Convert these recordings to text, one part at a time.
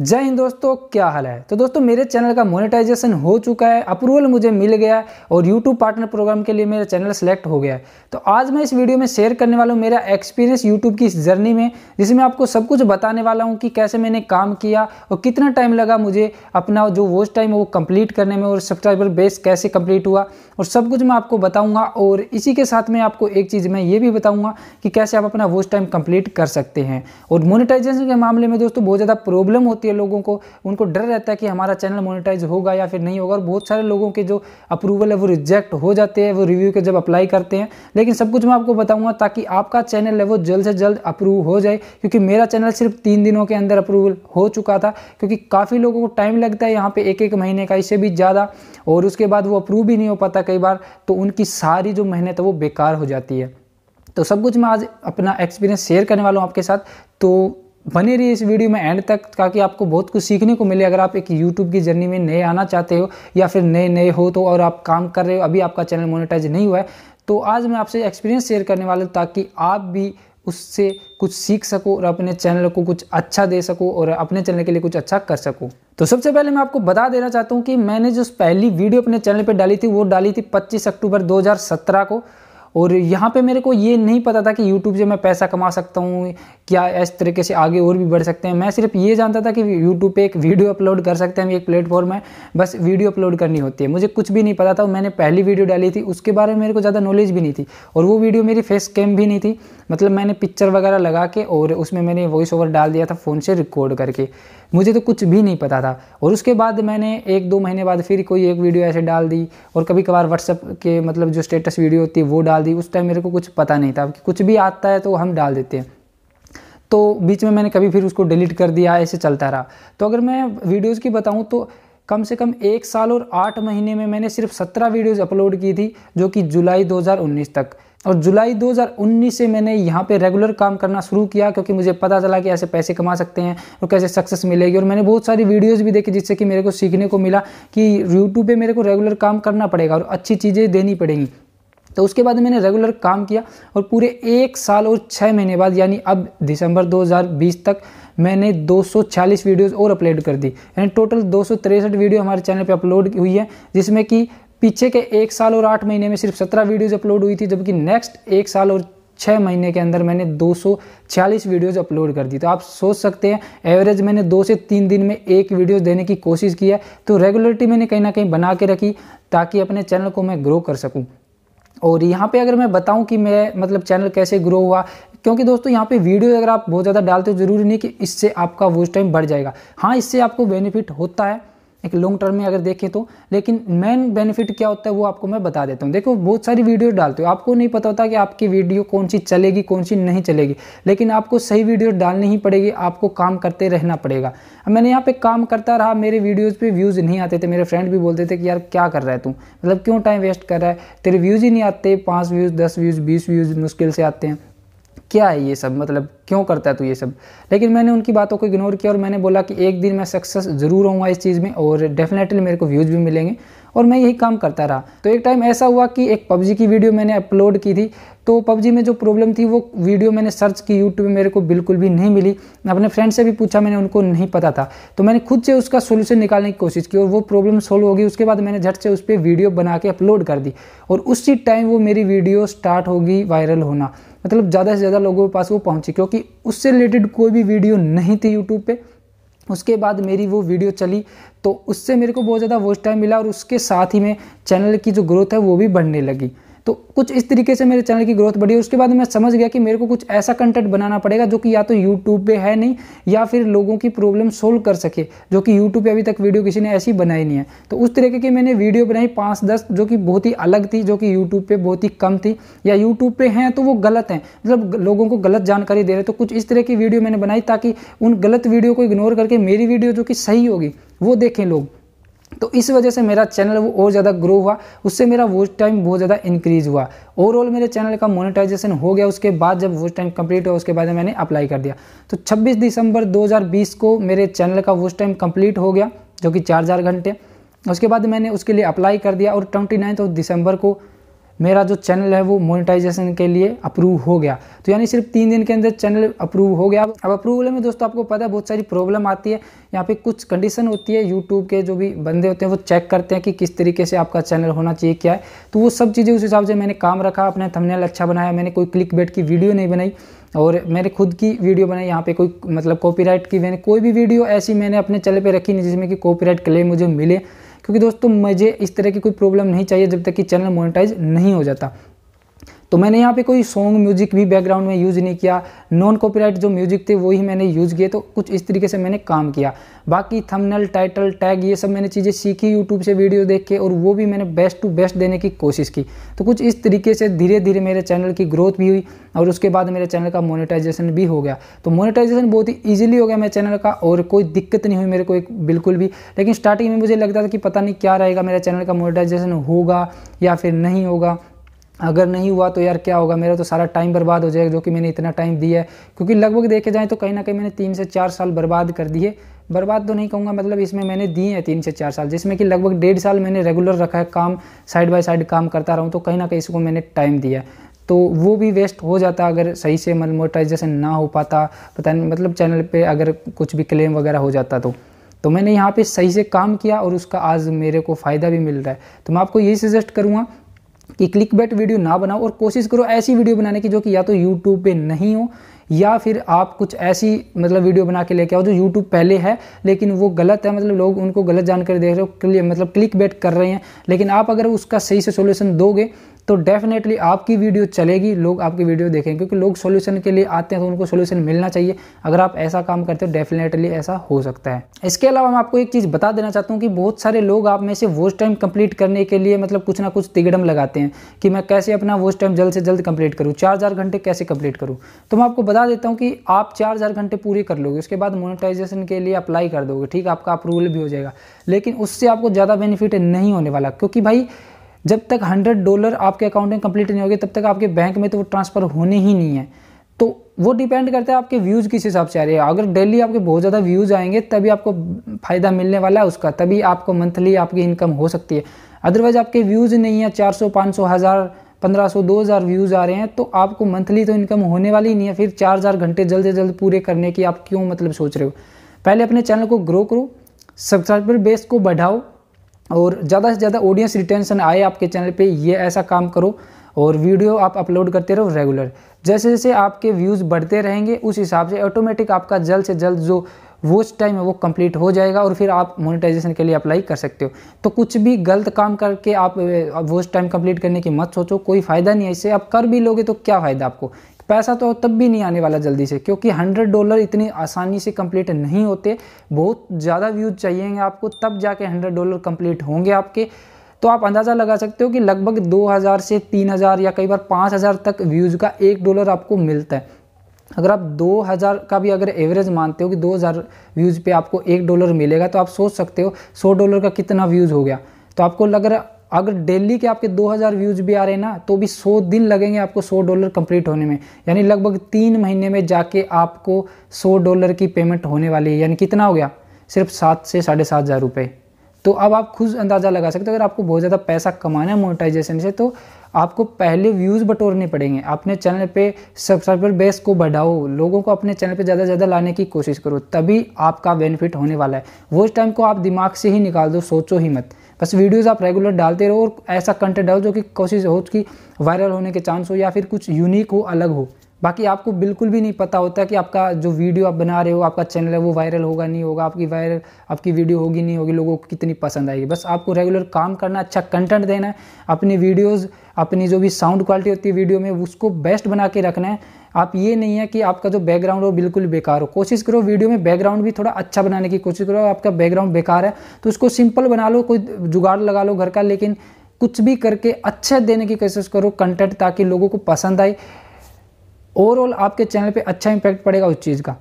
जय हिंद दोस्तों क्या हाल है तो दोस्तों मेरे चैनल का मोनेटाइजेशन हो चुका है अप्रूवल मुझे मिल गया और यूट्यूब पार्टनर प्रोग्राम के लिए मेरा चैनल सेलेक्ट हो गया है तो आज मैं इस वीडियो में शेयर करने वाला हूँ मेरा एक्सपीरियंस यूट्यूब की इस जर्नी में जिसमें आपको सब कुछ बताने वाला हूँ कि कैसे मैंने काम किया और कितना टाइम लगा मुझे अपना जो वॉच टाइम वो कम्प्लीट करने में और सब्सक्राइबर बेस कैसे कम्प्लीट हुआ और सब कुछ मैं आपको बताऊँगा और इसी के साथ में आपको एक चीज़ मैं ये भी बताऊँगा कि कैसे आप अपना वॉच टाइम कम्प्लीट कर सकते हैं और मोनिटाइजेशन के मामले में दोस्तों बहुत ज़्यादा प्रॉब्लम होती है होती है लोगों को उनको डर रहता है कि हमारा चैनल मोनिटाइज होगा या फिर नहीं होगा और बहुत सारे लोगों के जो अप्रूवल है वो रिजेक्ट हो जाते हैं वो रिव्यू के जब अप्लाई करते हैं लेकिन सब कुछ मैं आपको बताऊंगा ताकि आपका चैनल है वो जल्द से जल्द अप्रूव हो जाए क्योंकि मेरा चैनल सिर्फ तीन दिनों के अंदर अप्रूवल हो चुका था क्योंकि काफ़ी लोगों को टाइम लगता है यहाँ पर एक एक महीने का इससे भी ज़्यादा और उसके बाद वो अप्रूव भी नहीं हो पाता कई बार तो उनकी सारी जो मेहनत है वो बेकार हो जाती है तो सब कुछ मैं आज अपना एक्सपीरियंस शेयर करने वाला हूँ आपके साथ तो बने रहिए इस वीडियो में एंड तक ताकि आपको बहुत कुछ सीखने को मिले अगर आप एक यूट्यूब की जर्नी में नए आना चाहते हो या फिर नए नए हो तो और आप काम कर रहे हो अभी आपका चैनल मोनेटाइज नहीं हुआ है तो आज मैं आपसे एक्सपीरियंस शेयर करने वाला हूँ ताकि आप भी उससे कुछ सीख सको और अपने चैनल को कुछ अच्छा दे सको और अपने चैनल के लिए कुछ अच्छा कर सको तो सबसे पहले मैं आपको बता देना चाहता हूँ कि मैंने जो पहली वीडियो अपने चैनल पर डाली थी वो डाली थी पच्चीस अक्टूबर दो को और यहाँ पे मेरे को ये नहीं पता था कि यूट्यूब से मैं पैसा कमा सकता हूँ क्या इस तरीके से आगे और भी बढ़ सकते हैं मैं सिर्फ ये जानता था कि यूट्यूब पे एक वीडियो अपलोड कर सकते हैं एक प्लेटफॉर्म है बस वीडियो अपलोड करनी होती है मुझे कुछ भी नहीं पता था मैंने पहली वीडियो डाली थी उसके बारे में मेरे को ज़्यादा नॉलेज भी नहीं थी और वो वीडियो मेरी फेस कैम भी नहीं थी मतलब मैंने पिक्चर वगैरह लगा के और उसमें मैंने वॉइस ओवर डाल दिया था फ़ोन से रिकॉर्ड करके मुझे तो कुछ भी नहीं पता था और उसके बाद मैंने एक दो महीने बाद फिर कोई एक वीडियो ऐसे डाल दी और कभी कभार व्हाट्सअप के मतलब जो स्टेटस वीडियो होती है वो डाल दी उस टाइम मेरे को कुछ पता नहीं था कि कुछ भी आता है तो हम डाल देते हैं तो बीच में मैंने कभी फिर उसको डिलीट कर दिया ऐसे चलता रहा तो अगर मैं वीडियोज़ की बताऊँ तो कम से कम एक साल और आठ महीने में मैंने सिर्फ सत्रह वीडियोज़ अपलोड की थी जो कि जुलाई 2019 तक और जुलाई 2019 से मैंने यहाँ पे रेगुलर काम करना शुरू किया क्योंकि मुझे पता चला कि ऐसे पैसे कमा सकते हैं और कैसे सक्सेस मिलेगी और मैंने बहुत सारी वीडियोज़ भी देखी जिससे कि मेरे को सीखने को मिला कि यूट्यूब पर मेरे को रेगुलर काम करना पड़ेगा और अच्छी चीज़ें देनी पड़ेंगी तो उसके बाद मैंने रेगुलर काम किया और पूरे एक साल और छः महीने बाद यानी अब दिसंबर 2020 तक मैंने 240 वीडियोस और अपलोड कर दी यानी टोटल दो वीडियो हमारे चैनल पे अपलोड हुई है जिसमें कि पीछे के एक साल और आठ महीने में सिर्फ सत्रह वीडियोज़ अपलोड हुई थी जबकि नेक्स्ट एक साल और छः महीने के अंदर मैंने 246 वीडियोस अपलोड कर दी तो आप सोच सकते हैं एवरेज मैंने दो से तीन दिन में एक वीडियो देने की कोशिश की है तो रेगुलरिटी मैंने कहीं ना कहीं बना के रखी ताकि अपने चैनल को मैं ग्रो कर सकूं और यहाँ पे अगर मैं बताऊं कि मैं मतलब चैनल कैसे ग्रो हुआ क्योंकि दोस्तों यहाँ पे वीडियो अगर आप बहुत ज़्यादा डालते हो ज़रूरी नहीं कि इससे आपका वो टाइम बढ़ जाएगा हाँ इससे आपको बेनिफिट होता है एक लॉन्ग टर्म में अगर देखें तो लेकिन मेन बेनिफिट क्या होता है वो आपको मैं बता देता हूँ देखो बहुत सारी वीडियो डालते हो आपको नहीं पता होता कि आपकी वीडियो कौन सी चलेगी कौन सी नहीं चलेगी लेकिन आपको सही वीडियो डालनी ही पड़ेगी आपको काम करते रहना पड़ेगा मैंने यहाँ पे काम करता रहा मेरे वीडियोज़ पर व्यूज़ नहीं आते थे मेरे फ्रेंड भी बोलते थे कि यार क्या कर रहा है तू मतलब क्यों टाइम वेस्ट कर रहा है तेरे व्यूज़ ही नहीं आते पाँच व्यूज़ दस व्यूज़ बीस व्यूज़ मुश्किल से आते हैं क्या है ये सब मतलब क्यों करता है तू ये सब लेकिन मैंने उनकी बातों को इग्नोर किया और मैंने बोला कि एक दिन मैं सक्सेस ज़रूर होऊंगा इस चीज़ में और डेफिनेटली मेरे को व्यूज़ भी मिलेंगे और मैं यही काम करता रहा तो एक टाइम ऐसा हुआ कि एक पबजी की वीडियो मैंने अपलोड की थी तो पबजी में जो प्रॉब्लम थी वो वीडियो मैंने सर्च की यूट्यूब में मेरे को बिल्कुल भी नहीं मिली अपने फ्रेंड से भी पूछा मैंने उनको नहीं पता था तो मैंने खुद से उसका सोल्यूशन निकालने की कोशिश की और वो प्रॉब्लम सोल्व होगी उसके बाद मैंने झट से उस पर वीडियो बना के अपलोड कर दी और उसी टाइम वो मेरी वीडियो स्टार्ट होगी वायरल होना मतलब ज़्यादा से ज़्यादा लोगों के पास वो पहुँची क्योंकि उससे रिलेटेड कोई भी वीडियो नहीं थी यूट्यूब पर उसके बाद मेरी वो वीडियो चली तो उससे मेरे को बहुत ज़्यादा वॉच टाइम मिला और उसके साथ ही में चैनल की जो ग्रोथ है वो भी बढ़ने लगी तो कुछ इस तरीके से मेरे चैनल की ग्रोथ बढ़ी उसके बाद मैं समझ गया कि मेरे को कुछ ऐसा कंटेंट बनाना पड़ेगा जो कि या तो यूट्यूब पे है नहीं या फिर लोगों की प्रॉब्लम सोल्व कर सके जो कि यूट्यूब पे अभी तक वीडियो किसी ने ऐसी बनाई नहीं है तो उस तरीके की मैंने वीडियो बनाई पाँच दस जो कि बहुत ही अलग थी जो कि यूट्यूब पर बहुत ही कम थी या यूट्यूब पर हैं तो वो गलत हैं मतलब लोगों को गलत जानकारी दे रहे तो कुछ इस तरह की वीडियो मैंने बनाई ताकि उन गलत वीडियो को इग्नोर करके मेरी वीडियो जो कि सही होगी वो देखें लोग तो इस वजह से मेरा चैनल वो और ज़्यादा ग्रो हुआ उससे मेरा वॉच टाइम बहुत ज़्यादा इंक्रीज़ हुआ ओवरऑल मेरे चैनल का मोनेटाइजेशन हो गया उसके बाद जब वॉच टाइम कंप्लीट हुआ उसके बाद मैंने अप्लाई कर दिया तो 26 दिसंबर 2020 को मेरे चैनल का वॉच टाइम कंप्लीट हो गया जो कि चार चार घंटे उसके बाद मैंने उसके लिए अप्लाई कर दिया और ट्वेंटी नाइन्थ ऑफ दिसंबर को मेरा जो चैनल है वो मोनेटाइजेशन के लिए अप्रूव हो गया तो यानी सिर्फ तीन दिन के अंदर चैनल अप्रूव हो गया अब अप्रूवल में दोस्तों आपको पता है बहुत सारी प्रॉब्लम आती है यहाँ पे कुछ कंडीशन होती है यूट्यूब के जो भी बंदे होते हैं वो चेक करते हैं कि किस तरीके से आपका चैनल होना चाहिए क्या है तो वो सब चीज़ें उस हिसाब से मैंने काम रखा अपने थमनेल अच्छा बनाया मैंने कोई क्लिक बेट की वीडियो नहीं बनाई और मैंने खुद की वीडियो बनाई यहाँ पे कोई मतलब कॉपीराइट की मैंने कोई भी वीडियो ऐसी मैंने अपने चैनल पे रखी नहीं जिसमें कि कॉपीराइट क्लेम मुझे मिले क्योंकि दोस्तों मुझे इस तरह की कोई प्रॉब्लम नहीं चाहिए जब तक कि चैनल मोनिटाइज नहीं हो जाता तो मैंने यहाँ पे कोई सॉन्ग म्यूजिक भी बैकग्राउंड में यूज़ नहीं किया नॉन कॉपीराइट जो म्यूजिक थे वही मैंने यूज़ किए तो कुछ इस तरीके से मैंने काम किया बाकी थंबनेल टाइटल टैग ये सब मैंने चीज़ें सीखी यूट्यूब से वीडियो देख के और वो भी मैंने बेस्ट टू बेस्ट देने की कोशिश की तो कुछ इस तरीके से धीरे धीरे मेरे चैनल की ग्रोथ भी हुई और उसके बाद मेरे चैनल का मोनिटाइजेशन भी हो गया तो मोनिटाइजेशन बहुत ही ईजिली हो गया मेरे चैनल का और कोई दिक्कत नहीं हुई मेरे को एक बिल्कुल भी लेकिन स्टार्टिंग में मुझे लगता था कि पता नहीं क्या रहेगा मेरे चैनल का मोनिटाइजेशन होगा या फिर नहीं होगा अगर नहीं हुआ तो यार क्या होगा मेरा तो सारा टाइम बर्बाद हो जाएगा जो कि मैंने इतना टाइम दिया है क्योंकि लगभग देखे जाएँ तो कहीं ना कहीं मैंने तीन से चार साल बर्बाद कर दिए बर्बाद तो नहीं कहूँगा मतलब इसमें मैंने दिए हैं तीन से चार साल जिसमें कि लगभग डेढ़ साल मैंने रेगुलर रखा है काम साइड बाय साइड काम करता रहा हूँ तो कहीं ना कहीं इसको मैंने टाइम दिया तो वो भी वेस्ट हो जाता अगर सही से मतलब मोटाइजेशन ना हो पाता पता नहीं मतलब चैनल पर अगर कुछ भी क्लेम वगैरह हो जाता तो तो मैंने यहाँ पे सही से काम किया और उसका आज मेरे को फ़ायदा भी मिल रहा है तो मैं आपको यही सजेस्ट करूँगा कि क्लिक बैट वीडियो ना बनाओ और कोशिश करो ऐसी वीडियो बनाने की जो कि या तो यूट्यूब पे नहीं हो या फिर आप कुछ ऐसी मतलब वीडियो बना के लेके आओ जो यूट्यूब पहले है लेकिन वो गलत है मतलब लोग उनको गलत जानकारी दे रहे हो मतलब क्लिक बैट कर रहे हैं लेकिन आप अगर उसका सही से सोल्यूशन दोगे तो डेफिनेटली आपकी वीडियो चलेगी लोग आपकी वीडियो देखेंगे क्योंकि लोग सोल्यूशन के लिए आते हैं तो उनको सोल्यूशन मिलना चाहिए अगर आप ऐसा काम करते हो डेफिनेटली ऐसा हो सकता है इसके अलावा मैं आपको एक चीज़ बता देना चाहता हूँ कि बहुत सारे लोग आप में से वोस्ट टाइम कंप्लीट करने के लिए मतलब कुछ ना कुछ तिगड़म लगाते हैं कि मैं कैसे अपना वोस्ट टाइम जल्द से जल्द कंप्लीट करूँ चार चार घंटे कैसे कंप्लीट करूँ तो मैं आपको बता देता हूँ कि आप चार चार घंटे पूरे कर लोगे उसके बाद मोनिटाइजेशन के लिए अप्लाई कर दोगे ठीक है आपका अप्रूवल भी हो जाएगा लेकिन उससे आपको ज़्यादा बेनिफिट नहीं होने वाला क्योंकि भाई जब तक हंड्रेड डॉलर आपके अकाउंट में कंप्लीट नहीं होगी तब तक आपके बैंक में तो वो ट्रांसफ़र होने ही नहीं है तो वो डिपेंड करता है आपके व्यूज़ किस हिसाब से आ रहे हैं अगर डेली आपके बहुत ज़्यादा व्यूज़ आएंगे तभी आपको फ़ायदा मिलने वाला है उसका तभी आपको मंथली आपकी इनकम हो सकती है अदरवाइज़ आपके व्यूज़ नहीं है चार सौ पाँच सौ हज़ार पंद्रह सौ दो हज़ार व्यूज़ आ रहे हैं तो आपको मंथली तो इनकम होने वाली नहीं है फिर चार हज़ार घंटे जल्द से जल्द पूरे करने की आप क्यों मतलब सोच रहे हो पहले अपने चैनल को ग्रो करो सब्सक्राइबर बेस को बढ़ाओ और ज़्यादा से ज़्यादा ऑडियंस रिटेंशन आए आपके चैनल पे ये ऐसा काम करो और वीडियो आप अपलोड करते रहो रेगुलर जैसे जैसे आपके व्यूज़ बढ़ते रहेंगे उस हिसाब से ऑटोमेटिक आपका जल्द से जल्द जो वोच टाइम है वो कंप्लीट हो जाएगा और फिर आप मोनेटाइजेशन के लिए अप्लाई कर सकते हो तो कुछ भी गलत काम करके आप वोच टाइम कंप्लीट करने की मत सोचो कोई फ़ायदा नहीं है इससे आप कर भी लोगे तो क्या फ़ायदा आपको पैसा तो तब भी नहीं आने वाला जल्दी से क्योंकि हंड्रेड डॉलर इतनी आसानी से कंप्लीट नहीं होते बहुत ज़्यादा व्यूज चाहिएंगे आपको तब जाके हंड्रेड डॉलर कंप्लीट होंगे आपके तो आप अंदाज़ा लगा सकते हो कि लगभग 2000 से 3000 या कई बार 5000 तक व्यूज़ का एक डॉलर आपको मिलता है अगर आप 2000 का भी अगर एवरेज मानते हो कि 2000 व्यूज़ पे आपको एक डॉलर मिलेगा तो आप सोच सकते हो 100 डॉलर का कितना व्यूज़ हो गया तो आपको लग रहा अगर डेली के आपके 2000 व्यूज़ भी आ रहे हैं ना तो भी 100 दिन लगेंगे आपको 100 डॉलर कंप्लीट होने में यानी लगभग तीन महीने में जाके आपको 100 डॉलर की पेमेंट होने वाली है यानी कितना हो गया सिर्फ सात से साढ़े सात हज़ार रुपये तो अब आप खुद अंदाज़ा लगा सकते हो अगर आपको बहुत ज़्यादा पैसा कमाना है मोनेटाइजेशन से तो आपको पहले व्यूज़ बटोरने पड़ेंगे अपने चैनल पे सब्सक्राइबर बेस को बढ़ाओ लोगों को अपने चैनल पे ज़्यादा से ज़्यादा लाने की कोशिश करो तभी आपका बेनिफिट होने वाला है वो टाइम को आप दिमाग से ही निकाल दो सोचो ही मत बस वीडियोज़ आप रेगुलर डालते रहो और ऐसा कंटेंट डालो जो कि कोशिश हो कि वायरल होने के चांस हो या फिर कुछ यूनिक हो अलग हो बाकी आपको बिल्कुल भी नहीं पता होता कि आपका जो वीडियो आप बना रहे हो आपका चैनल है वो वायरल होगा नहीं होगा आपकी वायरल आपकी वीडियो होगी नहीं होगी लोगों को कितनी पसंद आएगी बस आपको रेगुलर काम करना अच्छा कंटेंट देना है अपनी वीडियोस अपनी जो भी साउंड क्वालिटी होती है वीडियो में उसको बेस्ट बना के रखना है आप ये नहीं है कि आपका जो बैकग्राउंड हो बिल्कुल बेकार हो कोशिश करो वीडियो में बैकग्राउंड भी थोड़ा अच्छा बनाने की कोशिश करो आपका बैकग्राउंड बेकार है तो उसको सिंपल बना लो कोई जुगाड़ लगा लो घर का लेकिन कुछ भी करके अच्छा देने की कोशिश करो कंटेंट ताकि लोगों को पसंद आए ओवरऑल आपके चैनल पे अच्छा इम्पैक्ट पड़ेगा उस चीज़ का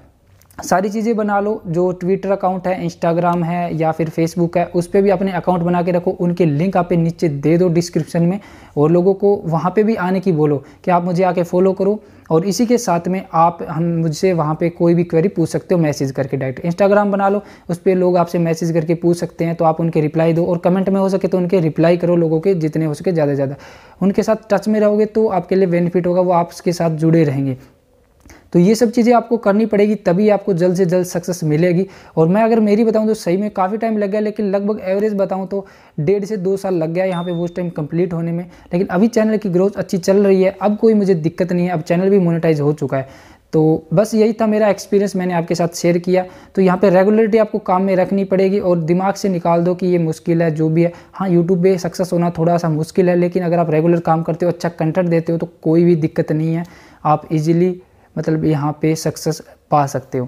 सारी चीज़ें बना लो जो ट्विटर अकाउंट है इंस्टाग्राम है या फिर फेसबुक है उस पर भी अपने अकाउंट बना के रखो उनके लिंक आप नीचे दे दो डिस्क्रिप्शन में और लोगों को वहाँ पे भी आने की बोलो कि आप मुझे आके फॉलो करो और इसी के साथ में आप हम मुझसे वहाँ पे कोई भी क्वेरी पूछ सकते हो मैसेज करके डायरेक्ट इंस्टाग्राम बना लो उस पर लोग आपसे मैसेज करके पूछ सकते हैं तो आप उनके रिप्लाई दो और कमेंट में हो सके तो उनके रिप्लाई करो लोगों के जितने हो सके ज़्यादा से ज़्यादा उनके साथ टच में रहोगे तो आपके लिए बेनिफिट होगा वो आपके साथ जुड़े रहेंगे तो ये सब चीज़ें आपको करनी पड़ेगी तभी आपको जल्द से जल्द सक्सेस मिलेगी और मैं अगर मेरी बताऊँ तो सही में काफ़ी टाइम लग गया लेकिन लगभग एवरेज बताऊँ तो डेढ़ से दो साल लग गया यहाँ पे वो टाइम कंप्लीट होने में लेकिन अभी चैनल की ग्रोथ अच्छी चल रही है अब कोई मुझे दिक्कत नहीं है अब चैनल भी मोनिटाइज हो चुका है तो बस यही था मेरा एक्सपीरियंस मैंने आपके साथ शेयर किया तो यहाँ पे रेगुलरिटी आपको काम में रखनी पड़ेगी और दिमाग से निकाल दो कि ये मुश्किल है जो भी है हाँ यूट्यूब पे सक्सेस होना थोड़ा सा मुश्किल है लेकिन अगर आप रेगुलर काम करते हो अच्छा कंटेंट देते हो तो कोई भी दिक्कत नहीं है आप इजीली मतलब यहाँ पे सक्सेस पा सकते हो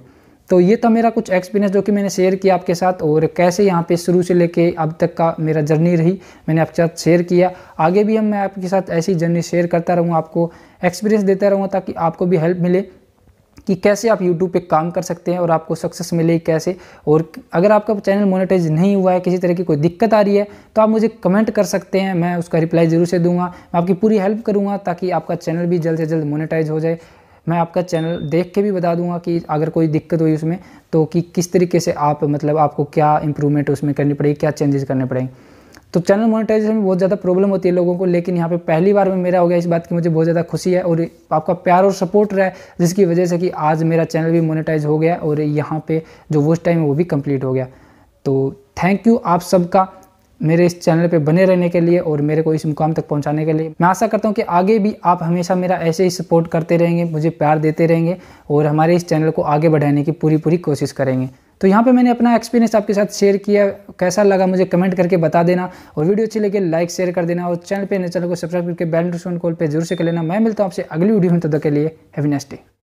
तो ये था मेरा कुछ एक्सपीरियंस जो कि मैंने शेयर किया आपके साथ और कैसे यहाँ पे शुरू से लेके अब तक का मेरा जर्नी रही मैंने आपके साथ शेयर किया आगे भी हम मैं आपके साथ ऐसी जर्नी शेयर करता रहूँ आपको एक्सपीरियंस देता रहूँगा ताकि आपको भी हेल्प मिले कि कैसे आप YouTube पे काम कर सकते हैं और आपको सक्सेस मिले कैसे और अगर आपका चैनल मोनेटाइज नहीं हुआ है किसी तरह की कोई दिक्कत आ रही है तो आप मुझे कमेंट कर सकते हैं मैं उसका रिप्लाई ज़रूर से दूंगा मैं आपकी पूरी हेल्प करूंगा ताकि आपका चैनल भी जल्द से जल्द मोनेटाइज हो जाए मैं आपका चैनल देख के भी बता दूंगा कि अगर कोई दिक्कत हुई उसमें तो कि किस तरीके से आप मतलब आपको क्या इंप्रूवमेंट उसमें करनी पड़ेगी क्या चेंजेस करने पड़ेंगे तो चैनल मोनेटाइजेशन में बहुत ज़्यादा प्रॉब्लम होती है लोगों को लेकिन यहाँ पे पहली बार में मेरा हो गया इस बात की मुझे बहुत ज़्यादा खुशी है और आपका प्यार और सपोर्ट रहा है जिसकी वजह से कि आज मेरा चैनल भी मोनेटाइज हो गया और यहाँ पे जो वो टाइम है वो भी कंप्लीट हो गया तो थैंक यू आप सबका मेरे इस चैनल पे बने रहने के लिए और मेरे को इस मुकाम तक पहुंचाने के लिए मैं आशा करता हूँ कि आगे भी आप हमेशा मेरा ऐसे ही सपोर्ट करते रहेंगे मुझे प्यार देते रहेंगे और हमारे इस चैनल को आगे बढ़ाने की पूरी पूरी कोशिश करेंगे तो यहाँ पे मैंने अपना एक्सपीरियंस आपके साथ शेयर किया कैसा लगा मुझे कमेंट करके बता देना और वीडियो अच्छी लगे लाइक शेयर कर देना और चैनल पर नए चैनल को सब्सक्राइब करके बैल कॉल पर जरूर से कर लेना मैं मिलता हूँ आपसे अगली वीडियो में तब तक के लिए हैवी नेस्ट डे